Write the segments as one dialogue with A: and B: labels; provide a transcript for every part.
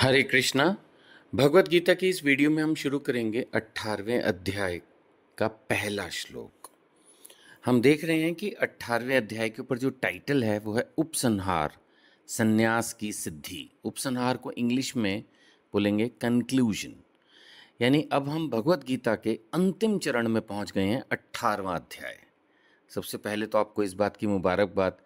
A: हरे कृष्णा भगवत गीता की इस वीडियो में हम शुरू करेंगे अट्ठारहवें अध्याय का पहला श्लोक हम देख रहे हैं कि अट्ठारहवें अध्याय के ऊपर जो टाइटल है वो है उपसंहार संन्यास की सिद्धि उपसंहार को इंग्लिश में बोलेंगे कंक्लूजन यानी अब हम भगवत गीता के अंतिम चरण में पहुंच गए हैं अट्ठारवा अध्याय सबसे पहले तो आपको इस बात की मुबारकबाद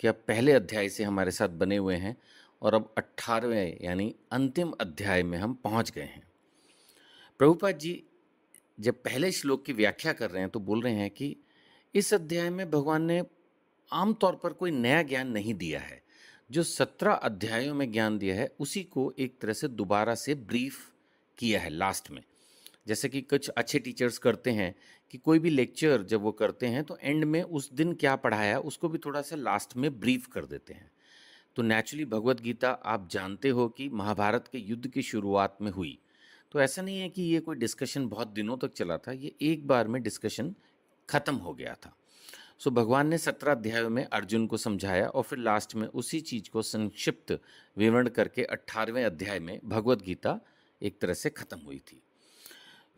A: कि आप पहले अध्याय से हमारे साथ बने हुए हैं और अब अट्ठारहवें यानी अंतिम अध्याय में हम पहुंच गए हैं प्रभुपाद जी जब पहले श्लोक की व्याख्या कर रहे हैं तो बोल रहे हैं कि इस अध्याय में भगवान ने आमतौर पर कोई नया ज्ञान नहीं दिया है जो सत्रह अध्यायों में ज्ञान दिया है उसी को एक तरह से दोबारा से ब्रीफ किया है लास्ट में जैसे कि कुछ अच्छे टीचर्स करते हैं कि कोई भी लेक्चर जब वो करते हैं तो एंड में उस दिन क्या पढ़ाया उसको भी थोड़ा सा लास्ट में ब्रीफ कर देते हैं तो नेचुरली भगवत गीता आप जानते हो कि महाभारत के युद्ध की शुरुआत में हुई तो ऐसा नहीं है कि ये कोई डिस्कशन बहुत दिनों तक चला था ये एक बार में डिस्कशन ख़त्म हो गया था सो भगवान ने सत्रह अध्यायों में अर्जुन को समझाया और फिर लास्ट में उसी चीज़ को संक्षिप्त विवरण करके अट्ठारहवें अध्याय में भगवत गीता एक तरह से ख़त्म हुई थी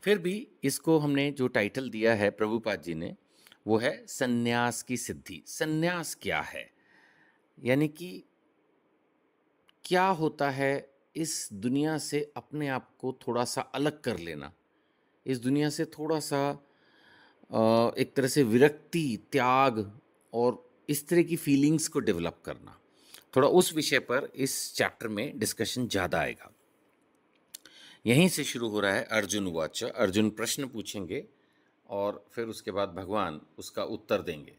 A: फिर भी इसको हमने जो टाइटल दिया है प्रभुपाद जी ने वो है सन्यास की सिद्धि सन्यास क्या है यानी कि क्या होता है इस दुनिया से अपने आप को थोड़ा सा अलग कर लेना इस दुनिया से थोड़ा सा एक तरह से विरक्ति त्याग और इस तरह की फीलिंग्स को डेवलप करना थोड़ा उस विषय पर इस चैप्टर में डिस्कशन ज़्यादा आएगा यहीं से शुरू हो रहा है अर्जुन वाच अर्जुन प्रश्न पूछेंगे और फिर उसके बाद भगवान उसका उत्तर देंगे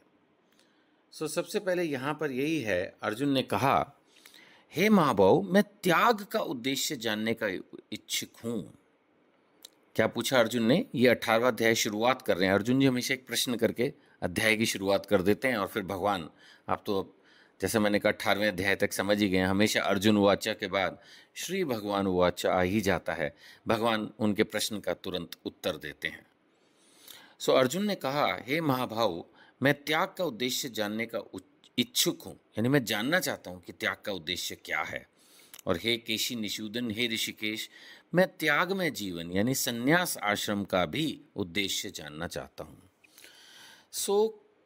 A: सो so, सबसे पहले यहाँ पर यही है अर्जुन ने कहा हे महाभाव मैं त्याग का उद्देश्य जानने का इच्छुक हूँ क्या पूछा अर्जुन ने ये अठारवा अध्याय शुरुआत कर रहे हैं अर्जुन जी हमेशा एक प्रश्न करके अध्याय की शुरुआत कर देते हैं और फिर भगवान आप तो जैसे मैंने कहा अठारहवें अध्याय तक समझ ही गए हमेशा अर्जुन वाचा के बाद श्री भगवान वाचा आ ही जाता है भगवान उनके प्रश्न का तुरंत उत्तर देते हैं सो अर्जुन ने कहा हे महाभाव मैं त्याग का उद्देश्य जानने का इच्छुक हूँ यानी मैं जानना चाहता हूँ कि त्याग का उद्देश्य क्या है और हे केशी निशूदन हे ऋषिकेश मैं त्याग में जीवन यानी संन्यास आश्रम का भी उद्देश्य जानना चाहता हूँ सो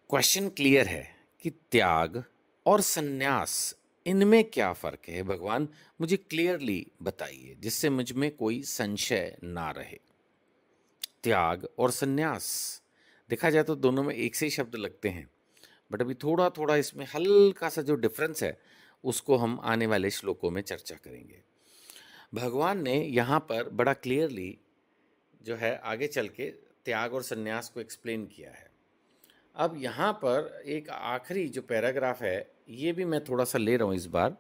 A: क्वेश्चन क्लियर है कि त्याग और संन्यास इनमें क्या फ़र्क है भगवान मुझे क्लियरली बताइए जिससे मुझ में कोई संशय ना रहे त्याग और संन्यास देखा जाए तो दोनों में एक से शब्द लगते हैं बट अभी थोड़ा थोड़ा इसमें हल्का सा जो डिफरेंस है उसको हम आने वाले श्लोकों में चर्चा करेंगे भगवान ने यहाँ पर बड़ा क्लियरली जो है आगे चल के त्याग और संन्यास को एक्सप्लेन किया है अब यहाँ पर एक आखिरी जो पैराग्राफ है ये भी मैं थोड़ा सा ले रहा हूँ इस बार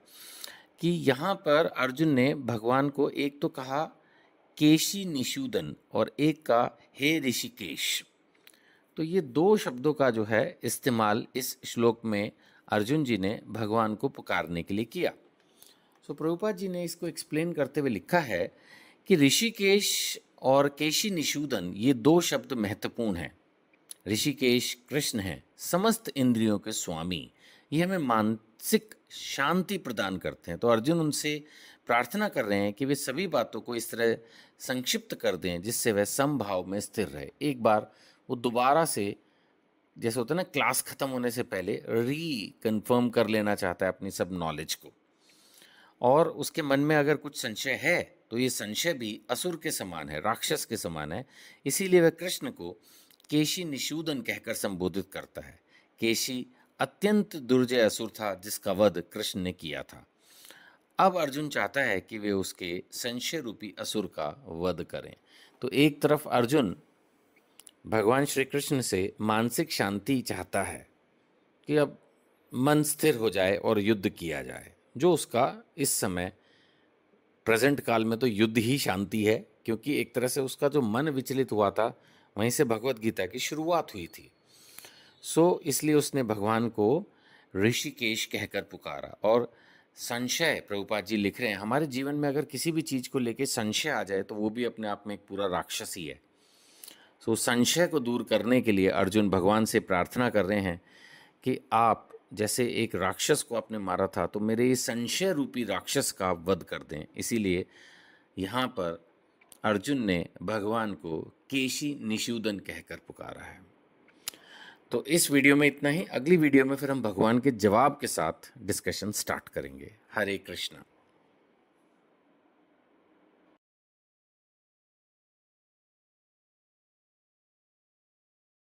A: कि यहाँ पर अर्जुन ने भगवान को एक तो कहा केशी निषूदन और एक का हे ऋषिकेश तो ये दो शब्दों का जो है इस्तेमाल इस श्लोक में अर्जुन जी ने भगवान को पुकारने के लिए किया सो so, प्रभुपा जी ने इसको एक्सप्लेन करते हुए लिखा है कि ऋषिकेश और केशी निषूदन ये दो शब्द महत्वपूर्ण हैं ऋषिकेश कृष्ण हैं समस्त इंद्रियों के स्वामी ये हमें मानसिक शांति प्रदान करते हैं तो अर्जुन उनसे प्रार्थना कर रहे हैं कि वे सभी बातों को इस तरह संक्षिप्त कर दें जिससे वह समभाव में स्थिर रहे एक बार वो दोबारा से जैसे होता है ना क्लास ख़त्म होने से पहले री कन्फर्म कर लेना चाहता है अपनी सब नॉलेज को और उसके मन में अगर कुछ संशय है तो ये संशय भी असुर के समान है राक्षस के समान है इसीलिए वह कृष्ण को केशी निषूदन कहकर संबोधित करता है केशी अत्यंत दुर्जय असुर था जिसका वध कृष्ण ने किया था अब अर्जुन चाहता है कि वे उसके संशय रूपी असुर का वध करें तो एक तरफ अर्जुन भगवान श्री कृष्ण से मानसिक शांति चाहता है कि अब मन स्थिर हो जाए और युद्ध किया जाए जो उसका इस समय प्रेजेंट काल में तो युद्ध ही शांति है क्योंकि एक तरह से उसका जो मन विचलित हुआ था वहीं से भगवत गीता की शुरुआत हुई थी सो इसलिए उसने भगवान को ऋषिकेश कहकर पुकारा और संशय प्रभुपाद जी लिख रहे हैं हमारे जीवन में अगर किसी भी चीज़ को लेके संशय आ जाए तो वो भी अपने आप में एक पूरा राक्षस ही है सो संशय को दूर करने के लिए अर्जुन भगवान से प्रार्थना कर रहे हैं कि आप जैसे एक राक्षस को आपने मारा था तो मेरे इस संशय रूपी राक्षस का वध कर दें इसीलिए यहाँ पर अर्जुन ने भगवान को केशी निषूदन कहकर पुकारा है तो इस वीडियो में इतना ही अगली वीडियो में फिर हम भगवान के जवाब के साथ डिस्कशन स्टार्ट करेंगे हरे कृष्णा